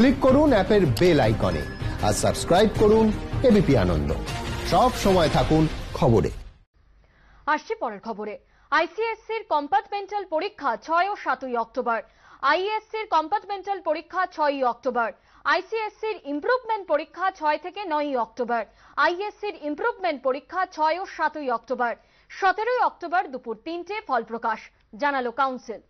click করুন অ্যাপের bell আইকনে আর সাবস্ক্রাইব করুন এবিপি আনন্দ সব সময় থাকুন খবরে আসছে পরের খবরে আইসিএসসির কম্পার্টমেন্টাল পরীক্ষা ছয় ও সাতই অক্টোবর আইএসসির কম্পার্টমেন্টাল পরীক্ষা ছয়ই অক্টোবর আইসিএসসির ইমপ্রুভমেন্ট পরীক্ষা ছয় থেকে নয়ই অক্টোবর আইএসসির ইমপ্রুভমেন্ট পরীক্ষা ছয় ও সাতই অক্টোবর সতেরোই অক্টোবর দুপুর তিনটে ফল প্রকাশ জানালো কাউন্সিল